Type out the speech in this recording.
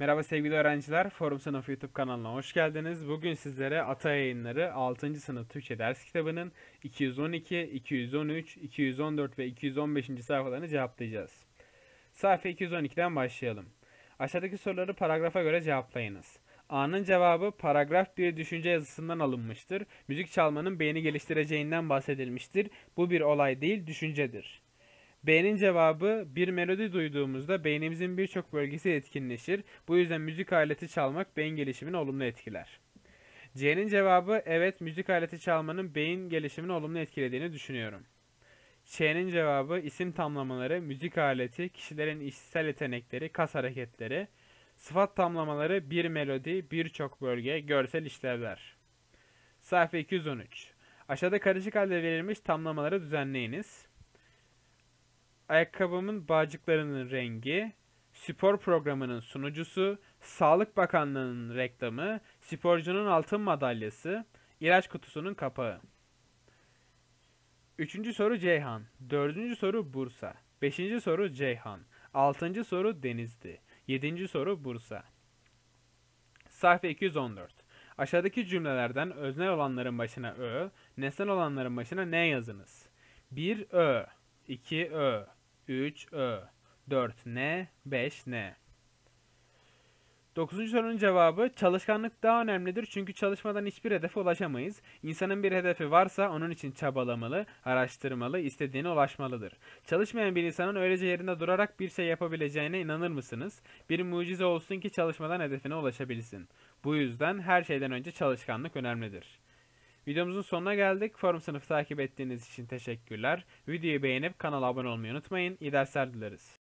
Merhaba sevgili öğrenciler, Forum Sınıf YouTube kanalına hoş geldiniz. Bugün sizlere Ata Yayınları 6. Sınıf Türkçe Ders Kitabı'nın 212, 213, 214 ve 215. sayfalarını cevaplayacağız. Sayfa 212'den başlayalım. Aşağıdaki soruları paragrafa göre cevaplayınız. A'nın cevabı paragraf bir düşünce yazısından alınmıştır. Müzik çalmanın beyni geliştireceğinden bahsedilmiştir. Bu bir olay değil, düşüncedir. B'nin cevabı bir melodi duyduğumuzda beynimizin birçok bölgesi etkinleşir. Bu yüzden müzik aleti çalmak beyin gelişimini olumlu etkiler. C'nin cevabı evet müzik aleti çalmanın beyin gelişimini olumlu etkilediğini düşünüyorum. Ç'nin cevabı isim tamlamaları, müzik aleti, kişilerin işsel yetenekleri, kas hareketleri, sıfat tamlamaları, bir melodi, birçok bölge, görsel işlevler. Sayfa 213. Aşağıda karışık halde verilmiş tamlamaları düzenleyiniz ayakkabımın bağcıklarının rengi, spor programının sunucusu, Sağlık Bakanlığı'nın reklamı, sporcunun altın madalyası, ilaç kutusunun kapağı. Üçüncü soru Ceyhan. Dördüncü soru Bursa. Beşinci soru Ceyhan. Altıncı soru Denizli. Yedinci soru Bursa. Sayfa 214. Aşağıdaki cümlelerden öznel olanların başına ö, nesnel olanların başına ne yazınız? 1 ö, 2 ö, 3 Ö 4 N 5 N Dokuzuncu sorunun cevabı çalışkanlık daha önemlidir çünkü çalışmadan hiçbir hedefe ulaşamayız. İnsanın bir hedefi varsa onun için çabalamalı, araştırmalı, istediğine ulaşmalıdır. Çalışmayan bir insanın öylece yerinde durarak bir şey yapabileceğine inanır mısınız? Bir mucize olsun ki çalışmadan hedefine ulaşabilsin. Bu yüzden her şeyden önce çalışkanlık önemlidir. Videomuzun sonuna geldik. Forum sınıfı takip ettiğiniz için teşekkürler. Videoyu beğenip kanala abone olmayı unutmayın. İyi dersler dileriz.